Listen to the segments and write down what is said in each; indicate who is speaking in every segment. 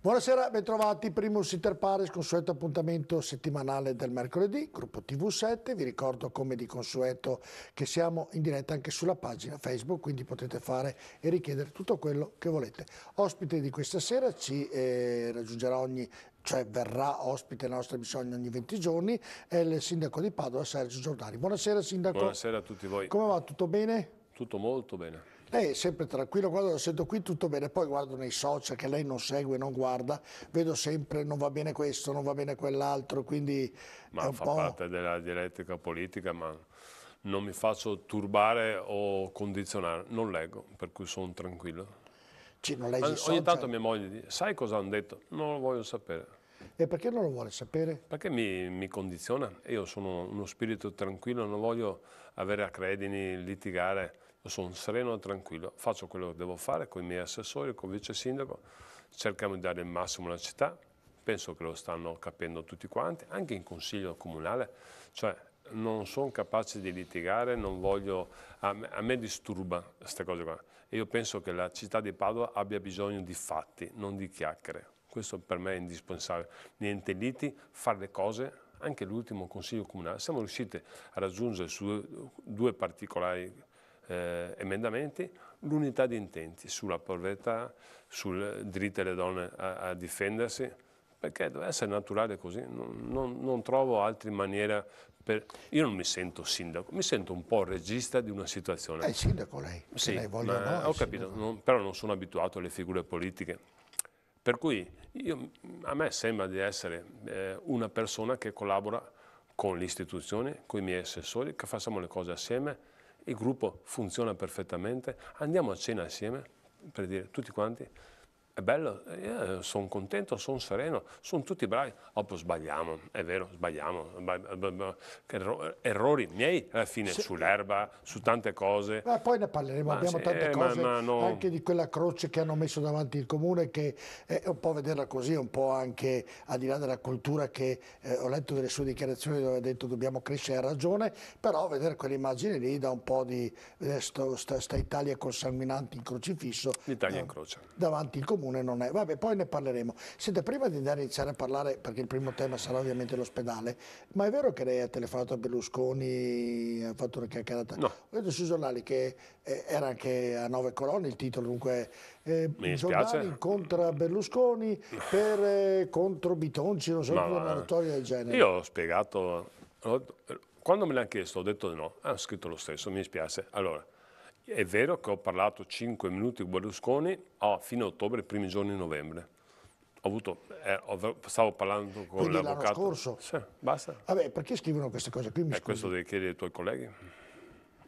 Speaker 1: Buonasera, bentrovati. Primo Sitter Paris, consueto appuntamento settimanale del mercoledì, gruppo TV7. Vi ricordo come di consueto che siamo in diretta anche sulla pagina Facebook, quindi potete fare e richiedere tutto quello che volete. Ospite di questa sera ci eh, raggiungerà ogni cioè verrà ospite ai nostri bisogni ogni 20 giorni, è il sindaco di Padova Sergio Giordani. Buonasera sindaco. Buonasera a tutti voi. Come va? Tutto bene?
Speaker 2: Tutto molto bene
Speaker 1: lei è sempre tranquillo, quando la sento qui tutto bene, poi guardo nei social che lei non segue, non guarda, vedo sempre non va bene questo, non va bene quell'altro, quindi ma è un fa po'... parte
Speaker 2: della dialettica politica, ma non mi faccio turbare o condizionare, non leggo, per cui sono tranquillo.
Speaker 1: Ci, non leggi Ogni social? tanto mia
Speaker 2: moglie dice, sai cosa hanno detto? Non lo voglio sapere.
Speaker 1: E perché non lo vuole sapere?
Speaker 2: Perché mi, mi condiziona. Io sono uno spirito tranquillo, non voglio avere accredini, litigare. Io sono sereno e tranquillo. Faccio quello che devo fare con i miei assessori, con il vice sindaco. Cerchiamo di dare il massimo alla città. Penso che lo stanno capendo tutti quanti, anche in consiglio comunale. Cioè, non sono capace di litigare, non voglio, a me, a me disturba queste cose qua. E io penso che la città di Padova abbia bisogno di fatti, non di chiacchiere. Questo per me è indispensabile. Niente liti, fare le cose. Anche l'ultimo consiglio comunale, siamo riusciti a raggiungere su due particolari eh, emendamenti l'unità di intenti sulla povertà, sul diritto delle donne a, a difendersi, perché deve essere naturale così, non, non, non trovo altre maniere per... Io non mi sento sindaco, mi sento un po' regista di una situazione. È il sindaco lei, sì, lei voglia ma, no, Ho capito, non, però non sono abituato alle figure politiche. Per cui io, a me sembra di essere eh, una persona che collabora con l'istituzione, con i miei assessori, che facciamo le cose assieme, il gruppo funziona perfettamente, andiamo a cena assieme, per dire tutti quanti, è bello, eh, sono contento, sono sereno, sono tutti bravi. Oh, sbagliamo, è vero, sbagliamo. Eh, errori miei alla fine sì. sull'erba, su tante cose. Ma
Speaker 1: poi ne parleremo, ma abbiamo sì, tante eh, cose, ma, ma no. anche di quella croce che hanno messo davanti il comune, che è un po' vederla così, un po' anche al di là della cultura che eh, ho letto delle sue dichiarazioni dove ha detto dobbiamo crescere, a ragione, però vedere quell'immagine lì dà un po' di... Eh, sto, sta, sta Italia consanguinante in crocifisso. L'Italia eh, in croce. Davanti il comune comune non è. Vabbè, poi ne parleremo. Senta, prima di andare a iniziare a parlare, perché il primo tema sarà ovviamente l'ospedale, ma è vero che lei ha telefonato a Berlusconi, ha fatto una chiacchierata? No. Ho detto sui giornali che eh, era anche a nove colonne il titolo, dunque eh, Mi Giordani contro Berlusconi per, eh, contro Bitonci, non so, ma, una storia del genere. Io
Speaker 2: ho spiegato, quando me l'hanno chiesto ho detto no, ha scritto lo stesso, mi dispiace. Allora, è vero che ho parlato 5 minuti con Berlusconi ah, a fine ottobre, primi giorni di novembre. Avuto, eh, stavo parlando con Quindi l'avvocato. l'anno scorso? Sì, basta.
Speaker 1: Vabbè, perché scrivono queste cose qui? Mi eh, questo
Speaker 2: devi chiedere ai tuoi colleghi.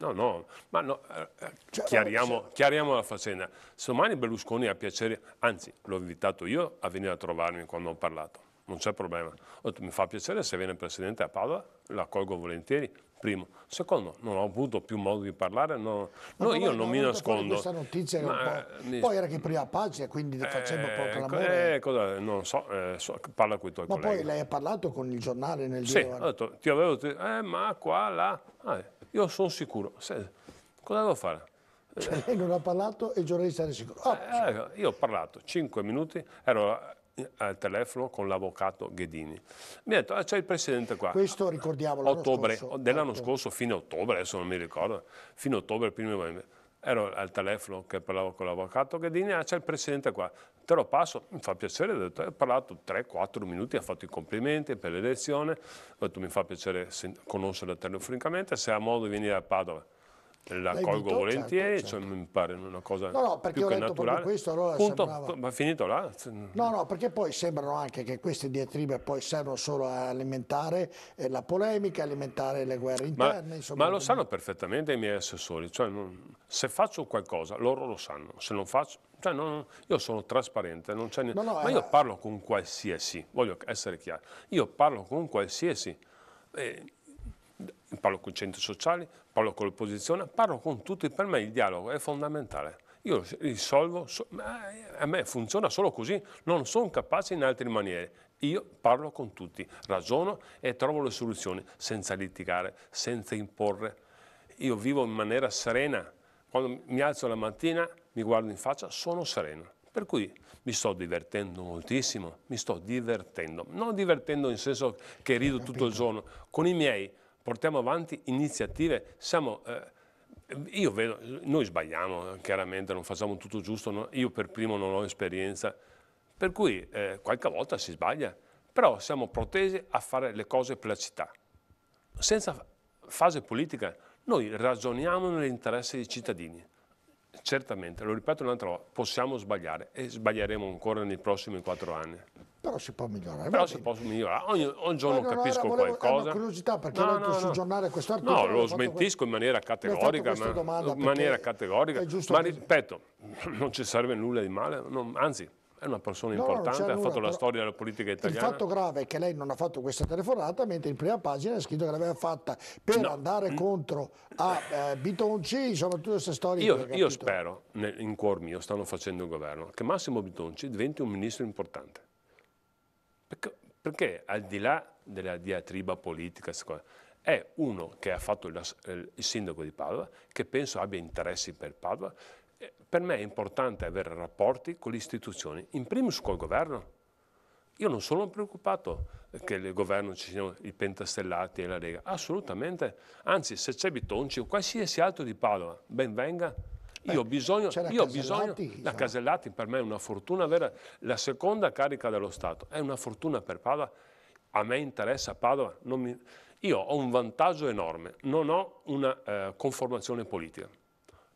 Speaker 2: No, no, ma no, eh, eh cioè, chiariamo, se... chiariamo, la faccenda. Se domani Berlusconi ha piacere, anzi l'ho invitato io a venire a trovarmi quando ho parlato, non c'è problema. mi fa piacere se viene il Presidente a Padova, l'accolgo volentieri, Primo. Secondo, non ho avuto più modo di parlare, no. No, no, io non mi nascondo. Questa
Speaker 1: notizia ma, po'... Eh, poi era che prima pagina, quindi eh, facendo poco ecco, l'amore.
Speaker 2: Eh, cosa, ecco, non so, eh, so, parla con i tuoi ma colleghi.
Speaker 1: Ma poi lei ha parlato con il giornale nel sì, giro? Sì, ho
Speaker 2: detto, ti avevo detto, eh, ma qua, là, ah, eh, io sono sicuro. Se, cosa devo fare?
Speaker 1: Cioè, lei non ha parlato e il giornalista era sicuro.
Speaker 2: Oh, eh, sì. Ecco, io ho parlato cinque minuti, ero al telefono con l'avvocato Ghedini. Mi ha detto, ah, c'è il presidente qua. Questo
Speaker 1: ricordiamolo. Ottobre, scorso, dell'anno ottobre.
Speaker 2: scorso, fine ottobre, adesso non mi ricordo, fine ottobre, primo novembre. Ero al telefono che parlavo con l'avvocato Ghedini, ah, c'è il presidente qua. Te lo passo, mi fa piacere, ho, detto, ho parlato 3-4 minuti, ha fatto i complimenti per l'elezione, ho detto mi fa piacere conoscerla telefonicamente, se ha modo di venire a Padova la colgo certo, volentieri, certo, certo. Cioè, mi pare una cosa no, no, più che naturale. Questo, allora Punto, sembrava... ma finito là.
Speaker 1: No, no, perché poi sembrano anche che queste diatribe poi servono solo a alimentare eh, la polemica, alimentare le guerre interne. Ma, insomma, ma
Speaker 2: lo sanno perfettamente i miei assessori, cioè, se faccio qualcosa loro lo sanno, se non faccio... Cioè, non, io sono trasparente, non c'è niente. No, no, ma io eh. parlo con qualsiasi, voglio essere chiaro, io parlo con qualsiasi. Eh, parlo con i centri sociali, parlo con l'opposizione, parlo con tutti, per me il dialogo è fondamentale. Io risolvo, a me funziona solo così, non sono capace in altre maniere. Io parlo con tutti, ragiono e trovo le soluzioni senza litigare, senza imporre. Io vivo in maniera serena, quando mi alzo la mattina, mi guardo in faccia, sono sereno. Per cui mi sto divertendo moltissimo, mi sto divertendo, non divertendo in senso che rido tutto il giorno, con i miei portiamo avanti iniziative, siamo... Eh, io vedo, noi sbagliamo chiaramente, non facciamo tutto giusto, no, io per primo non ho esperienza, per cui eh, qualche volta si sbaglia, però siamo protesi a fare le cose per la città. Senza fase politica noi ragioniamo nell'interesse dei cittadini. Certamente, lo ripeto un'altra volta, possiamo sbagliare e sbaglieremo ancora nei prossimi quattro anni.
Speaker 1: Però si può migliorare.
Speaker 2: Però si può migliorare. Ogni, ogni giorno allora, capisco volevo, qualcosa. È una
Speaker 1: curiosità perché no, ho letto no, sul no. giornale quest'articolo. No, lo smentisco in maniera
Speaker 2: categorica. Ma, in maniera categorica. Ma ripeto, non ci serve nulla di male, non, anzi, è una persona no, importante, nulla, ha fatto la storia della politica italiana. Il fatto
Speaker 1: grave è che lei non ha fatto questa telefonata, mentre in prima pagina è scritto che l'aveva fatta per no. andare mm. contro a eh, Bitonci, insomma tutte queste storie. Io, io
Speaker 2: spero, nel, in cuor mio, stanno facendo il governo, che Massimo Bitonci diventi un ministro importante. Perché, perché al di là della diatriba politica, è uno che ha fatto il, il sindaco di Padova, che penso abbia interessi per Padova. Per me è importante avere rapporti con le istituzioni, in primis col governo. Io non sono preoccupato che nel governo ci siano i pentastellati e la Lega, assolutamente. Anzi, se c'è Bitonci o qualsiasi altro di Padova, ben venga, Ecco, Beh, io ho bisogno... Io ho bisogno la Casellati per me è una fortuna vera, la seconda carica dello Stato, è una fortuna per Padova, a me interessa Padova, mi, io ho un vantaggio enorme, non ho una eh, conformazione politica,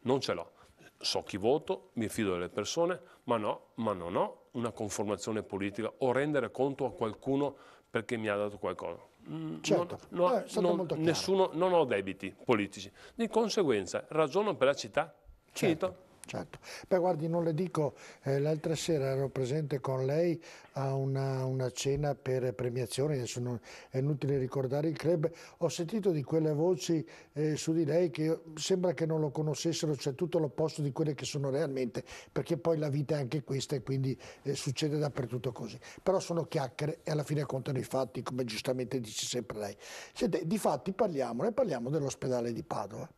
Speaker 2: non ce l'ho. So chi voto, mi fido delle persone, ma, no, ma non ho una conformazione politica o rendere conto a qualcuno perché mi ha dato qualcosa. Mm, certo, eh, non, no, non, nessuno, non ho debiti politici. Di conseguenza ragiono per la città Cito. Certo,
Speaker 1: certo, beh guardi non le dico, eh, l'altra sera ero presente con lei a una, una cena per premiazione, adesso non, è inutile ricordare il club, ho sentito di quelle voci eh, su di lei che sembra che non lo conoscessero, cioè tutto l'opposto di quelle che sono realmente, perché poi la vita è anche questa e quindi eh, succede dappertutto così, però sono chiacchiere e alla fine contano i fatti come giustamente dice sempre lei. Senti, di fatti parliamo, parliamo dell'ospedale di Padova.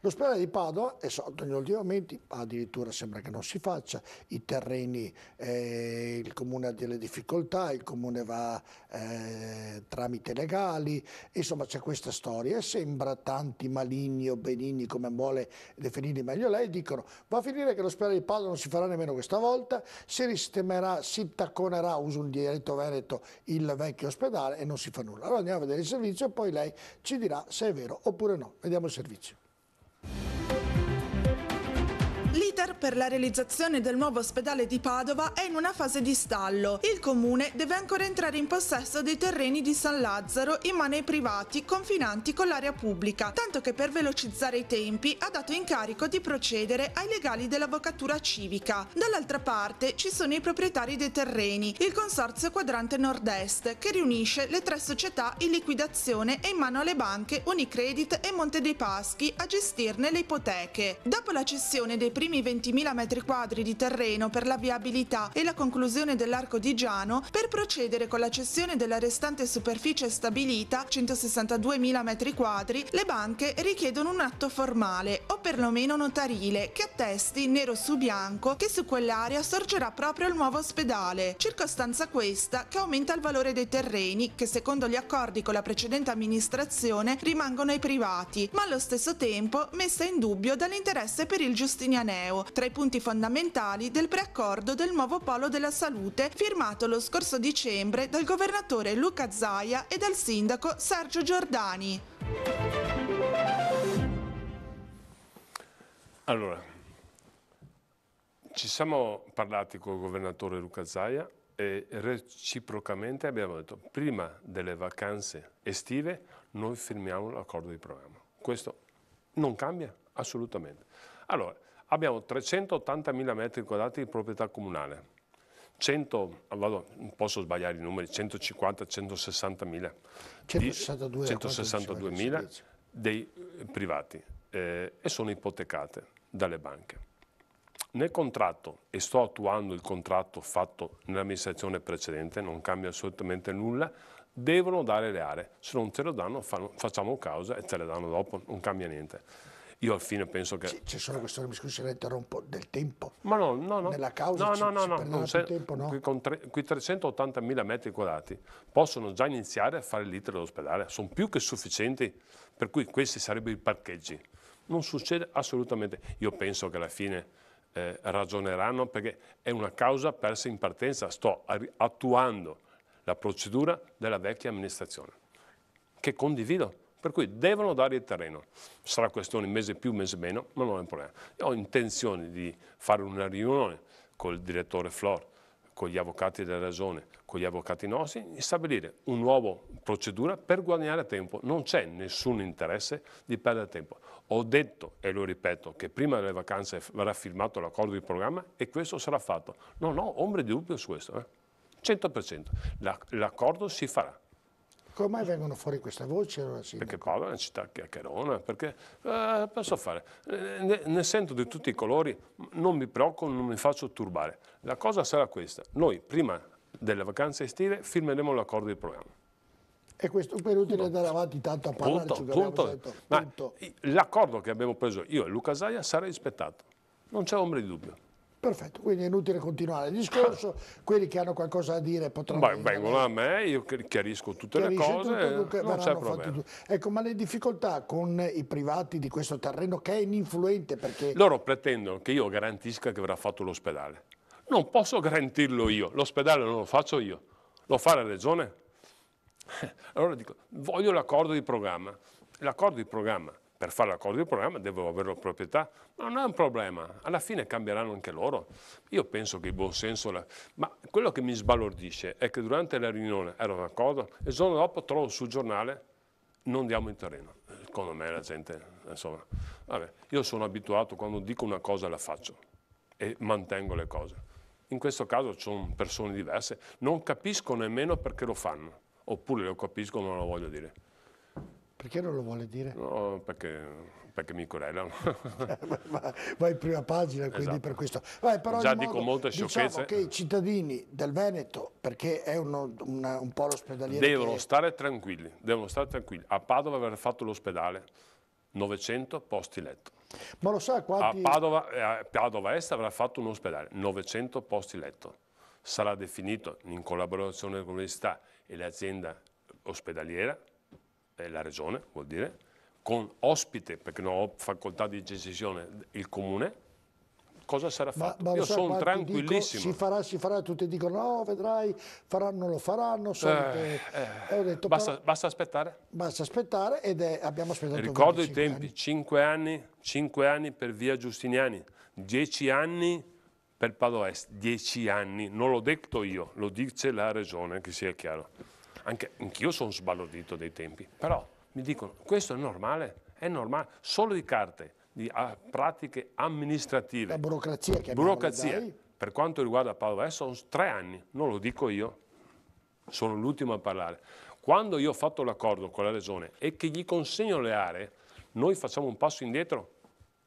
Speaker 1: L'ospedale di Padova è sotto gli ordinamenti, addirittura sembra che non si faccia, i terreni, eh, il comune ha delle difficoltà, il comune va eh, tramite legali, insomma c'è questa storia e sembra tanti maligni o benigni come vuole definirli meglio lei, dicono va a finire che l'ospedale di Padova non si farà nemmeno questa volta, si ristemerà, si tacconerà, uso un diretto veneto, il vecchio ospedale e non si fa nulla. Allora andiamo a vedere il servizio
Speaker 3: e poi lei ci dirà se è vero oppure no. Vediamo il servizio. L'iter per la realizzazione del nuovo ospedale di Padova è in una fase di stallo. Il comune deve ancora entrare in possesso dei terreni di San Lazzaro in mano ai privati confinanti con l'area pubblica, tanto che per velocizzare i tempi ha dato incarico di procedere ai legali dell'avvocatura civica. Dall'altra parte ci sono i proprietari dei terreni, il Consorzio Quadrante Nord-Est, che riunisce le tre società in liquidazione e in mano alle banche Unicredit e Monte dei Paschi a gestirne le ipoteche. Dopo la cessione dei primi primi 20.000 metri quadri di terreno per la viabilità e la conclusione dell'arco di Giano per procedere con la cessione della restante superficie stabilita, 162.000 metri quadri, le banche richiedono un atto formale o perlomeno notarile che attesti nero su bianco che su quell'area sorgerà proprio il nuovo ospedale, circostanza questa che aumenta il valore dei terreni che secondo gli accordi con la precedente amministrazione rimangono ai privati, ma allo stesso tempo messa in dubbio dall'interesse per il giustinianese Romeo, tra i punti fondamentali del preaccordo del nuovo polo della salute firmato lo scorso dicembre dal governatore Luca Zaia e dal sindaco Sergio Giordani.
Speaker 2: Allora, ci siamo parlati con il governatore Luca Zaia e reciprocamente abbiamo detto prima delle vacanze estive noi firmiamo l'accordo di programma. Questo non cambia assolutamente. Allora, Abbiamo 380.000 metri quadrati di proprietà comunale, 100, vado, posso sbagliare i numeri, 150, 160.000, 162.000 162 dei eh, privati eh, e sono ipotecate dalle banche. Nel contratto, e sto attuando il contratto fatto nell'amministrazione precedente, non cambia assolutamente nulla, devono dare le aree, se non ce lo danno fanno, facciamo causa e ce le danno dopo, non cambia niente. Io al fine penso che... C'è solo
Speaker 1: questo che mi scusi se la interrompo, del tempo. Ma no, no, no. Nella causa no, ci, no, no, no, no. tempo, no? Qui,
Speaker 2: con tre, qui 380.000 metri quadrati possono già iniziare a fare l'iter all'ospedale, sono più che sufficienti, per cui questi sarebbero i parcheggi. Non succede assolutamente. Io penso che alla fine... Eh, ragioneranno perché è una causa persa in partenza. Sto attuando la procedura della vecchia amministrazione che condivido per cui devono dare il terreno. Sarà questione mese più, mese meno, ma non è un problema. Io ho intenzione di fare una riunione col direttore Flor, con gli avvocati della ragione, con gli avvocati nostri, e stabilire una nuova procedura per guadagnare tempo. Non c'è nessun interesse di perdere tempo. Ho detto, e lo ripeto, che prima delle vacanze verrà firmato l'accordo di programma e questo sarà fatto. Non ho ombre di dubbio su questo, eh? 100%. L'accordo si farà. Come mai vengono fuori queste voci allora, Perché Paolo è una città chiacchierona, perché eh, posso fare, eh, ne, ne, sento di tutti i colori, non mi preoccupo, non mi faccio turbare. La cosa sarà questa, noi prima delle vacanze estive firmeremo l'accordo di programma.
Speaker 1: E questo per utile andare avanti tanto a parlare punto, punto. Detto, punto.
Speaker 2: L'accordo che abbiamo preso io e Luca Zaia sarà rispettato, non c'è ombra di dubbio.
Speaker 1: Perfetto, quindi è inutile continuare il discorso, quelli che hanno qualcosa da dire potranno... Beh,
Speaker 2: vengono a me, io chiarisco tutte le cose, tutto, non c'è problema.
Speaker 1: Ecco, ma le difficoltà con i privati di questo terreno che è ininfluente perché...
Speaker 2: Loro pretendono che io garantisca che verrà fatto l'ospedale. Non posso garantirlo io, l'ospedale non lo faccio io, lo fa la regione. Allora dico, voglio l'accordo di programma. L'accordo di programma per fare l'accordo di programma devo avere la proprietà, ma non è un problema, alla fine cambieranno anche loro. Io penso che il buon senso... La... Ma quello che mi sbalordisce è che durante la riunione ero d'accordo e il giorno dopo trovo sul giornale non diamo il terreno. Secondo me la gente, insomma... Vabbè, io sono abituato quando dico una cosa la faccio e mantengo le cose. In questo caso sono persone diverse, non capisco nemmeno perché lo fanno, oppure lo capisco ma non lo voglio dire.
Speaker 1: Perché non lo vuole dire?
Speaker 2: No, perché, perché mi correlano.
Speaker 1: Vai in prima pagina, quindi esatto. per questo. Vai, però Già dico modo, molte diciamo sciocchezze. Diciamo che i cittadini del Veneto, perché è uno, una, un po' l'ospedaliero... Devono che...
Speaker 2: stare tranquilli, devono stare tranquilli. A Padova aver fatto l'ospedale, 900 posti letto.
Speaker 1: Ma lo sa quanti... A Padova,
Speaker 2: eh, a Padova Est avrà fatto un ospedale, 900 posti letto. Sarà definito in collaborazione con l'Università e l'azienda ospedaliera eh, la regione vuol dire, con ospite, perché non ho facoltà di decisione, il comune, cosa sarà fatto? Ma, ma Io sono tranquillissimo. Dico, si,
Speaker 1: farà, si farà, tutti dicono no, vedrai, faranno, lo faranno. Eh,
Speaker 2: eh, detto, basta, però, basta, aspettare? Basta
Speaker 1: aspettare ed è, abbiamo aspettato Ricordo i tempi,
Speaker 2: anni. 5 anni, 5 anni per via Giustiniani, 10 anni per Padoest, dieci anni, non l'ho detto io, lo dice la regione, che sia chiaro anche anch'io sono sbalordito dei tempi, però mi dicono questo è normale, è normale, solo di carte, di a, ah, pratiche amministrative. La
Speaker 1: burocrazia che burocrazia. abbiamo. Burocrazia,
Speaker 2: per quanto riguarda Paolo S sono tre anni, non lo dico io, sono l'ultimo a parlare. Quando io ho fatto l'accordo con la Regione e che gli consegno le aree, noi facciamo un passo indietro,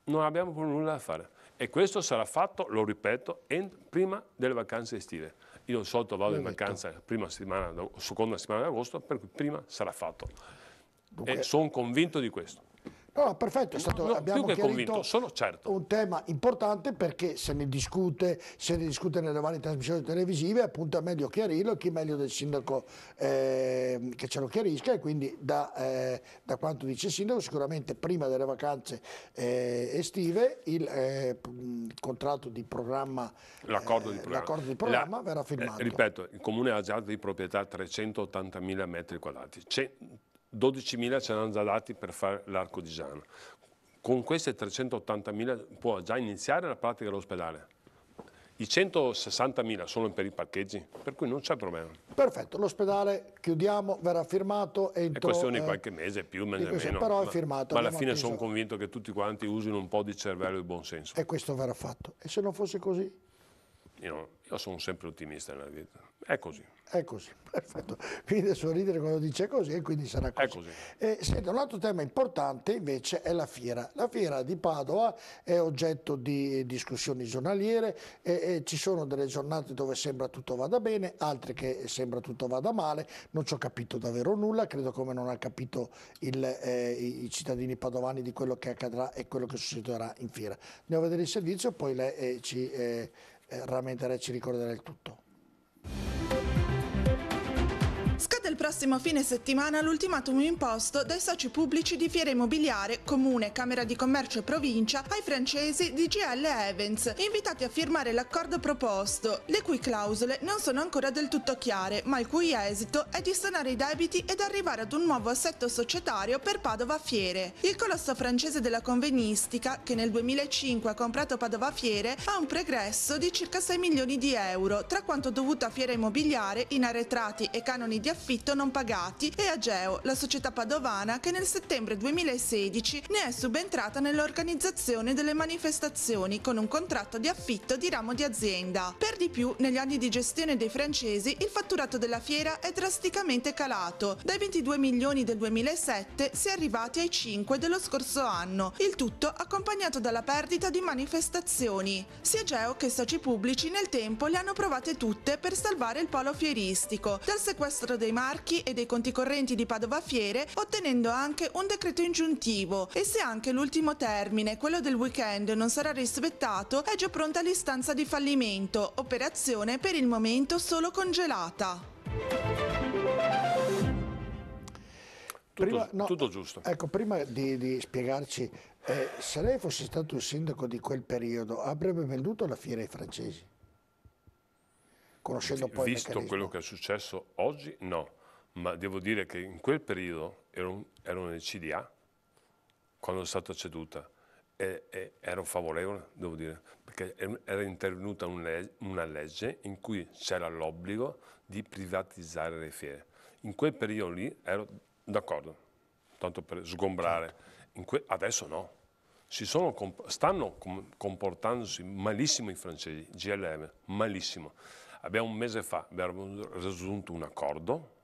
Speaker 2: non abbiamo più nulla da fare. E questo sarà fatto, lo ripeto, prima delle vacanze estive. Io di solito vado in vacanza la prima settimana, seconda settimana di agosto, per cui prima sarà fatto.
Speaker 1: Dunque, e sono
Speaker 2: convinto di questo.
Speaker 1: No, no, perfetto, è stato, no, abbiamo più che convinto,
Speaker 2: sono certo.
Speaker 1: un tema importante perché se ne discute, se ne discute nelle varie trasmissioni televisive, appunto è meglio chiarirlo, chi meglio del sindaco eh, che ce lo chiarisca e quindi da, eh, da, quanto dice il sindaco sicuramente prima delle vacanze eh, estive il eh, contratto di programma,
Speaker 2: l'accordo di eh, programma, di programma La, verrà eh, firmato. ripeto, il comune ha già di proprietà 380.000 metri quadrati. 12.000 ce l'hanno già dati per fare l'arco di Giano. Con queste 380.000 può già iniziare la pratica dell'ospedale. I 160.000 sono per i parcheggi, per cui non c'è problema.
Speaker 1: Perfetto, l'ospedale chiudiamo, verrà firmato entro... È questione di eh, qualche
Speaker 2: mese, più o meno. Questo, però è firmato. Ma, ma alla fine sono convinto che tutti quanti usino un po' di cervello e buon senso.
Speaker 1: E questo verrà fatto. E se non fosse così?
Speaker 2: Io, io, sono sempre ottimista nella vita. È così.
Speaker 1: È così, perfetto. Quindi viene ridere quando dice così e quindi sarà così. È così. Eh, senti, un altro tema importante invece è la fiera. La fiera di Padova è oggetto di discussioni giornaliere e, eh, e eh, ci sono delle giornate dove sembra tutto vada bene, altre che sembra tutto vada male. Non ci ho capito davvero nulla, credo come non ha capito il, eh, i cittadini padovani di quello che accadrà e quello che succederà in fiera. Andiamo a vedere il servizio, poi lei eh, ci... Eh, eh, ramenterà e ci ricorderà il tutto
Speaker 3: il prossimo fine settimana l'ultimatum imposto dai soci pubblici di Fiera Immobiliare, Comune, Camera di Commercio e Provincia ai francesi di GL Evans, invitati a firmare l'accordo proposto, le cui clausole non sono ancora del tutto chiare, ma il cui esito è di sanare i debiti ed arrivare ad un nuovo assetto societario per Padova Fiere. Il colosso francese della convenistica, che nel 2005 ha comprato Padova Fiere, ha un pregresso di circa 6 milioni di euro, tra quanto dovuto a Fiera Immobiliare in arretrati e canoni di affitto affitto non pagati e Ageo, la società padovana che nel settembre 2016 ne è subentrata nell'organizzazione delle manifestazioni con un contratto di affitto di ramo di azienda. Per di più, negli anni di gestione dei francesi, il fatturato della fiera è drasticamente calato. Dai 22 milioni del 2007 si è arrivati ai 5 dello scorso anno, il tutto accompagnato dalla perdita di manifestazioni. Sia Geo che soci pubblici nel tempo le hanno provate tutte per salvare il polo fieristico, dal sequestro dei mari Marchi e dei conti correnti di Padova Fiere, ottenendo anche un decreto ingiuntivo. E se anche l'ultimo termine, quello del weekend, non sarà rispettato, è già pronta l'istanza di fallimento, operazione per il momento solo congelata. Tutto, prima,
Speaker 2: no, tutto giusto. Ecco,
Speaker 1: prima di, di spiegarci, eh, se lei fosse stato il sindaco di quel periodo, avrebbe venduto la fiera ai francesi? Conoscendo poi Visto
Speaker 2: quello che è successo oggi, no ma devo dire che in quel periodo ero, ero nel CDA, quando è stata ceduta, e, e, ero favorevole, devo dire, perché era intervenuta un leg una legge in cui c'era l'obbligo di privatizzare le fiere. In quel periodo lì ero d'accordo, tanto per sgombrare. Certo. adesso no. Comp stanno comportandosi malissimo i francesi, GLM, malissimo. Abbiamo un mese fa abbiamo raggiunto un accordo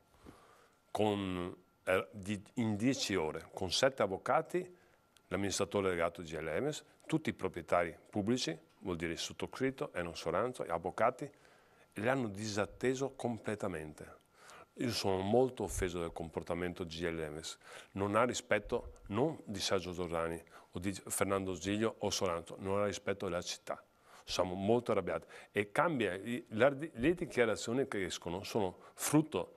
Speaker 2: con, eh, in dieci ore con sette avvocati, l'amministratore legato di GLMS, tutti i proprietari pubblici, vuol dire il sottoscritto, Enon Soranzo, gli avvocati, li hanno disatteso completamente. Io sono molto offeso del comportamento GLMS, non ha rispetto non di Sergio Giordani o di Fernando Giglio o Soranzo, non ha rispetto della città. Siamo molto arrabbiati e cambia, le dichiarazioni che escono sono frutto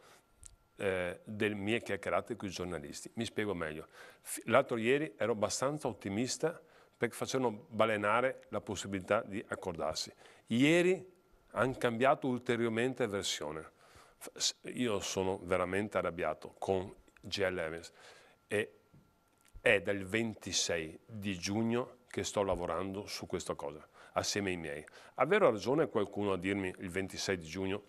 Speaker 2: eh, delle mie chiacchierate con i giornalisti. Mi spiego meglio. L'altro ieri ero abbastanza ottimista perché facevano balenare la possibilità di accordarsi. Ieri hanno cambiato ulteriormente versione. Io sono veramente arrabbiato con GL Evans e è dal 26 di giugno che sto lavorando su questa cosa, assieme ai miei. Aveva ragione qualcuno a dirmi il 26 di giugno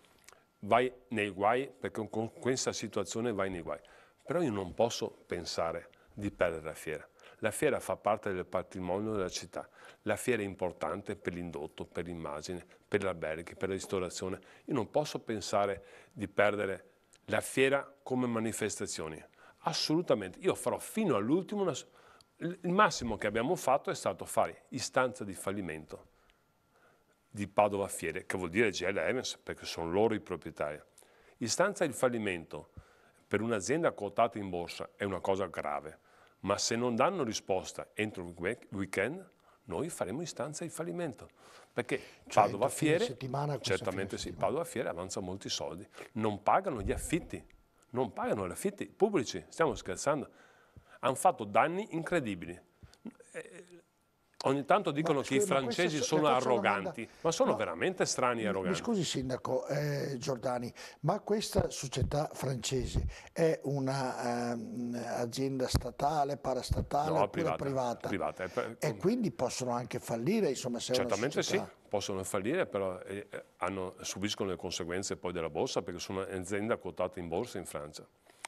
Speaker 2: vai nei guai perché con questa situazione vai nei guai. Però io non posso pensare di perdere la fiera. La fiera fa parte del patrimonio della città. La fiera è importante per l'indotto, per l'immagine, per l'alberghi, per la ristorazione. Io non posso pensare di perdere la fiera come manifestazione. Assolutamente. Io farò fino all'ultimo una... Il massimo che abbiamo fatto è stato fare istanza di fallimento di Padova Fiere, che vuol dire GL Evans perché sono loro i proprietari. Istanza stanza il fallimento per un'azienda quotata in borsa è una cosa grave, ma se non danno risposta entro il weekend noi faremo istanza di fallimento perché cioè, Padova Fiere certamente sì, Padova Fiere avanza molti soldi non pagano gli affitti non pagano gli affitti pubblici stiamo scherzando hanno fatto danni incredibili eh, Ogni tanto dicono ma, che scusi, i francesi sono arroganti, ma sono no, veramente strani e arroganti. Mi
Speaker 1: scusi Sindaco eh, Giordani, ma questa società francese è un'azienda ehm, eh, statale, parastatale no, privata, privata?
Speaker 2: privata per...
Speaker 1: E quindi possono anche fallire? Insomma, se Certamente società... sì,
Speaker 2: possono fallire, però eh, hanno, subiscono le conseguenze poi della borsa perché sono un'azienda quotata in borsa in Francia.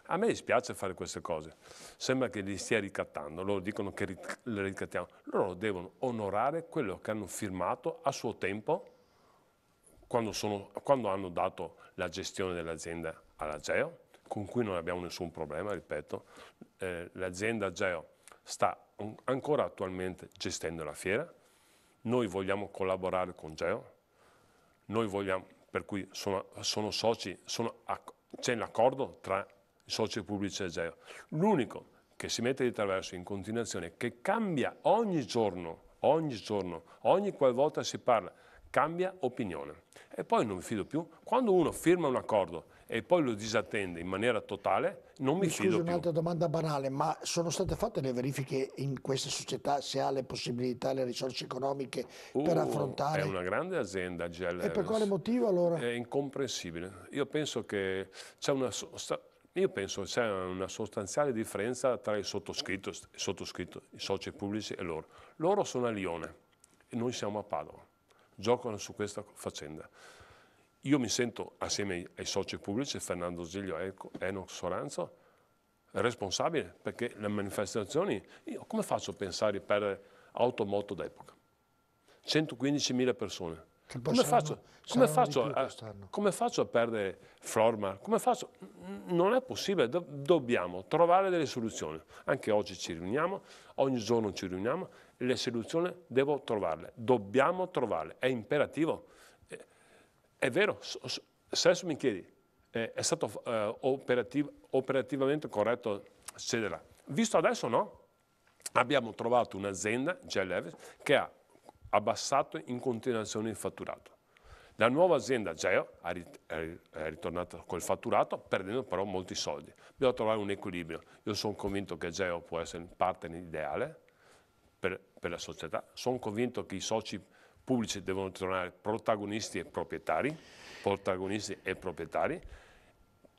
Speaker 2: A me dispiace fare queste cose, sembra che li stia ricattando, loro dicono che ric le ricattiamo, loro devono onorare quello che hanno firmato a suo tempo quando, sono, quando hanno dato la gestione dell'azienda alla Geo, con cui non abbiamo nessun problema, ripeto, eh, l'azienda Geo sta ancora attualmente gestendo la fiera, noi vogliamo collaborare con Geo, noi vogliamo, per cui sono, sono soci, c'è l'accordo tra socio pubblico Egeo. L'unico che si mette di traverso in continuazione, che cambia ogni giorno, ogni giorno, ogni qualvolta si parla, cambia opinione. E poi non mi fido più. Quando uno firma un accordo e poi lo disattende in maniera totale, non mi, mi fido più. un'altra
Speaker 1: domanda banale, ma sono state fatte le verifiche in queste società se ha le possibilità, le risorse economiche uh, per affrontare? È una
Speaker 2: grande azienda, GL. E per quale motivo allora? È incomprensibile. Io penso che c'è una... Io penso che c'è una sostanziale differenza tra il sottoscritto, il sottoscritto, i soci pubblici e loro. Loro sono a Lione e noi siamo a Padova. Giocano su questa faccenda. Io mi sento, assieme ai soci pubblici, Fernando Giglio e Enoch Soranzo, responsabile perché le manifestazioni, io come faccio a pensare di perdere moto d'epoca? 115.000 persone, come faccio, come, faccio a, come faccio, a, perdere Flormar? Non è possibile, do, dobbiamo trovare delle soluzioni. Anche oggi ci riuniamo, ogni giorno ci riuniamo, le soluzioni devo trovarle, dobbiamo trovarle, è imperativo. È, eh, è vero, se adesso mi chiedi, è, eh, è stato eh, operativ, operativamente corretto cederla? Visto adesso no, abbiamo trovato un'azienda, GLF, che ha abbassato in continuazione il fatturato. La nuova azienda Geo è ritornata col fatturato perdendo però molti soldi. Bisogna trovare un equilibrio. Io sono convinto che Geo può essere il partner ideale per, per la società. Sono convinto che i soci pubblici devono tornare protagonisti e proprietari, protagonisti e proprietari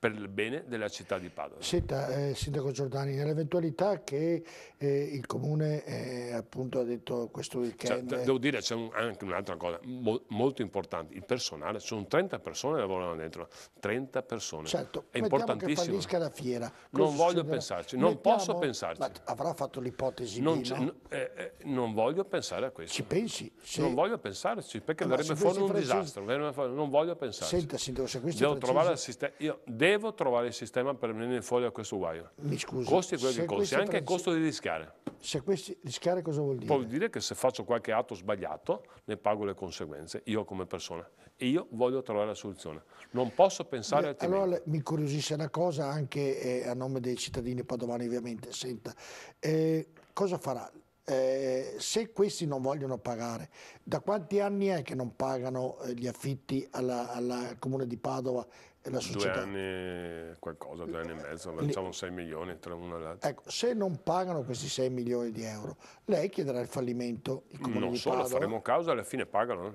Speaker 2: per il bene della città di Padova. Senta,
Speaker 1: eh, Sindaco Giordani, nell'eventualità che eh, il Comune eh, appunto ha detto questo cioè, weekend... Cioè, devo
Speaker 2: dire, c'è un, anche un'altra cosa mo, molto importante, il personale, sono 30 persone che lavorano dentro, 30 persone, certo, è importantissimo. Certo,
Speaker 1: la fiera. Cosa non voglio pensarci, non mettiamo, posso pensarci. Ma avrà fatto l'ipotesi di, no?
Speaker 2: Eh, eh, non voglio pensare a questo. Ci pensi? Se... Non voglio pensarci, perché allora, verrebbe fuori un francesi... disastro, non voglio pensarci. Senta,
Speaker 1: Sindaco, se questo... Devo francesi... trovare
Speaker 2: l'assistenza, io devo devo trovare il sistema per venire fuori da questo guaio. Mi scusi. Costi quello che costi, anche il costo di rischiare. Se questi rischiare cosa vuol dire? Vuol dire che se faccio qualche atto sbagliato ne pago le conseguenze, io come persona. E io voglio trovare la soluzione. Non posso pensare Beh, Allora
Speaker 1: mi curiosisce una cosa anche eh, a nome dei cittadini padovani ovviamente. Senta, eh, cosa farà? Eh, se questi non vogliono pagare, da quanti anni è che non pagano eh, gli affitti al Comune di Padova
Speaker 2: e la società... Due anni qualcosa, due anni e mezzo, facciamo 6 milioni tra uno e l'altro.
Speaker 1: Ecco, se non pagano questi 6 milioni di euro, lei chiederà il fallimento, il Comune Non solo, Padova. faremo
Speaker 2: causa alla fine pagano. Eh.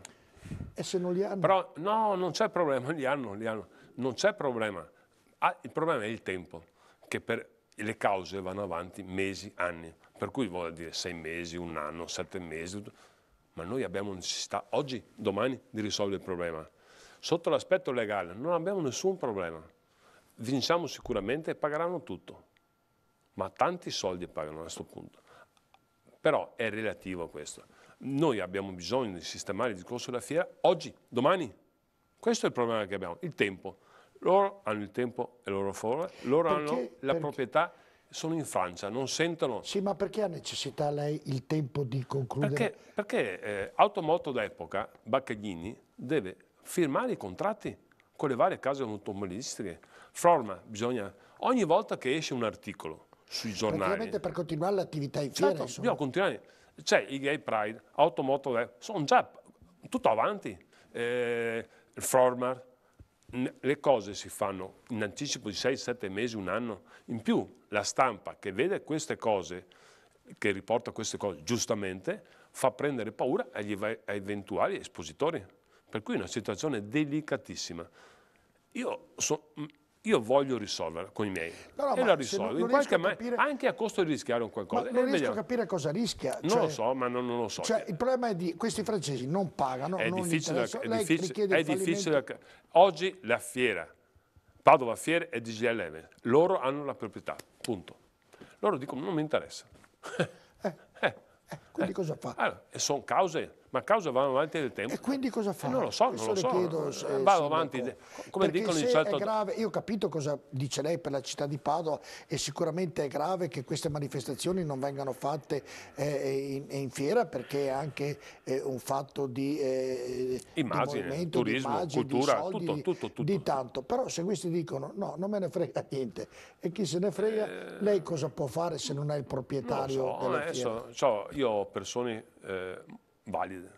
Speaker 2: E se non li hanno? Però no, non c'è problema, li hanno, li hanno. Non c'è problema. Ah, il problema è il tempo, che per le cause vanno avanti mesi, anni. Per cui vuol dire sei mesi, un anno, sette mesi. Ma noi abbiamo necessità oggi, domani, di risolvere il problema. Sotto l'aspetto legale non abbiamo nessun problema. Vinciamo sicuramente e pagheranno tutto. Ma tanti soldi pagano a questo punto. Però è relativo a questo. Noi abbiamo bisogno di sistemare il discorso della fiera oggi, domani. Questo è il problema che abbiamo, il tempo. Loro hanno il tempo e loro favore, loro perché, hanno la perché? proprietà sono in Francia, non sentono... Sì,
Speaker 1: ma perché ha necessità lei il tempo di concludere? Perché,
Speaker 2: perché eh, Automoto d'epoca, Baccaglini, deve firmare i contratti con le varie case automobilistiche. Forma, bisogna, ogni volta che esce un articolo sui giornali... Praticamente
Speaker 1: per continuare l'attività in fiera, certo,
Speaker 2: insomma. continuare. C'è i Gay Pride, Automoto, eh, sono già tutto avanti. Eh, il Former, le cose si fanno in anticipo di 6-7 mesi, un anno. In più la stampa che vede queste cose, che riporta queste cose giustamente, fa prendere paura agli eventuali espositori. Per cui è una situazione delicatissima. Io, so, mm, io voglio risolverla con i miei no, no, e la risolvo, non, non a capire... anche a costo di rischiare un qualcosa. Ma non riesco vediamo. a
Speaker 1: capire cosa rischia. Cioè... Non lo cioè
Speaker 2: so, ma non, non lo so. Cioè,
Speaker 1: il problema è che questi francesi non pagano, è non difficile, è difficile, è difficile
Speaker 2: Oggi la fiera, Padova Fiera e DGLM, loro hanno la proprietà, punto. Loro dicono non mi interessa. Eh, eh, eh. eh. Quindi eh. cosa fa? Allora, e sono cause, ma cause vanno avanti nel tempo. E quindi cosa fa? Eh, non lo so, Questo non lo so. Chiedo, eh, se, Vado avanti, come Perché dicono in certo... grave,
Speaker 1: io ho capito cosa dice lei per la città di Padova e sicuramente è grave che queste manifestazioni non vengano fatte eh, in, in, fiera perché è anche eh, un fatto di, eh, immagine, di turismo, di immagine, cultura, di soldi, tutto, tutto, tutto. Di tanto. Però se questi dicono no, non me ne frega niente e chi se ne frega, eh. lei cosa può fare se non è il proprietario so, della fiera?
Speaker 2: So, io persone eh, valide,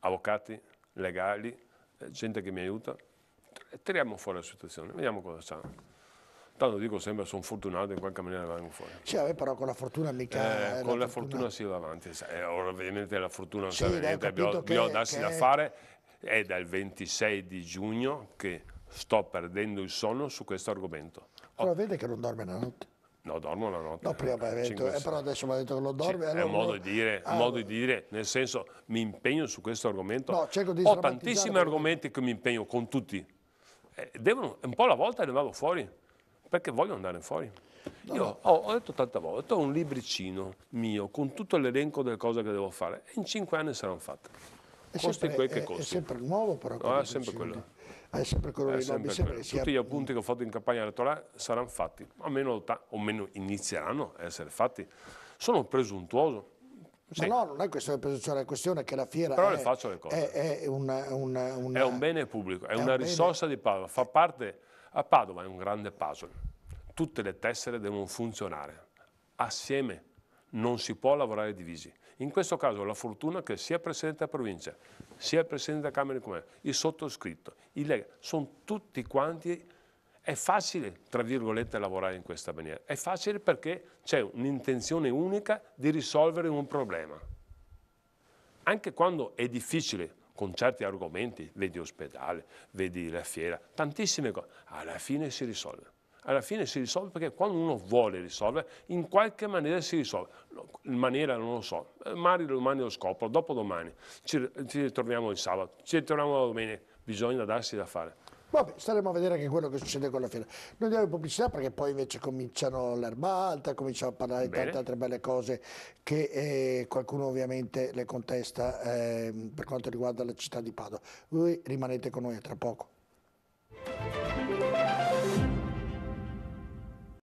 Speaker 2: avvocati, legali, eh, gente che mi aiuta. Tiriamo fuori la situazione, vediamo cosa c'è. Tanto dico sempre, sono fortunato in qualche maniera vengo fuori. Sì, vabbè,
Speaker 1: però con la fortuna mica... Eh, con la, fortuna,
Speaker 2: fortuna si va avanti, eh, ovviamente la fortuna non sì, serve niente, abbiamo che... darsi da fare. È dal 26 di giugno che sto perdendo il sonno su questo argomento.
Speaker 1: Allora, oh. vede che non dorme la notte.
Speaker 2: No, dormo la notte. No, prima mi hai detto, eh, però
Speaker 1: adesso mi ha detto che lo dorme. allora, è un modo di
Speaker 2: dire, allora. Ah. modo di dire, nel senso mi impegno su questo argomento. No, cerco di Ho tantissimi argomenti che mi impegno con tutti. Eh, devono, un po' alla volta ne vado fuori, perché voglio andare fuori. No, Io Ho, ho, detto tante volte, ho un libricino mio con tutto l'elenco delle cose che devo fare e in cinque anni saranno fatte. È costi sempre, quel che costi. Ah, è
Speaker 1: sempre nuovo però. No, è sempre quello.
Speaker 2: Ah, è sempre quello è dei sempre lobby. Tutti gli appunti che ho fatto in campagna elettorale saranno fatti, almeno, o meno inizieranno a essere fatti. Sono presuntuoso,
Speaker 1: sì. no, non è questione di presunzione, è questione che la fiera Però è, le faccio le cose. È, una, una, una, è
Speaker 2: un bene pubblico, è, una un risorsa bene. di Padova, fa parte, a Padova è un grande puzzle, tutte le tessere devono funzionare assieme, non si può lavorare divisi. In questo caso la fortuna che sia il Presidente della Provincia, sia il Presidente della Camera di Commercio, il sottoscritto, il Lega, sono tutti quanti, è facile, tra virgolette, lavorare in questa maniera. È facile perché c'è un'intenzione unica di risolvere un problema. Anche quando è difficile, con certi argomenti, vedi ospedale, vedi la fiera, tantissime cose, alla fine si risolve alla fine si risolve perché quando uno vuole risolvere, in qualche maniera si risolve. In maniera non lo so, magari domani lo scopro, dopodomani ci, ci ritroviamo il sabato, ci ritroviamo domenica, bisogna darsi da fare.
Speaker 1: Vabbè, staremo a vedere anche quello che succede con la fiera. Non diamo pubblicità perché poi invece cominciano l'erba alta, cominciamo a parlare di tante altre belle cose che eh, qualcuno ovviamente le contesta eh, per quanto riguarda la città di Padova. Voi rimanete con noi tra poco.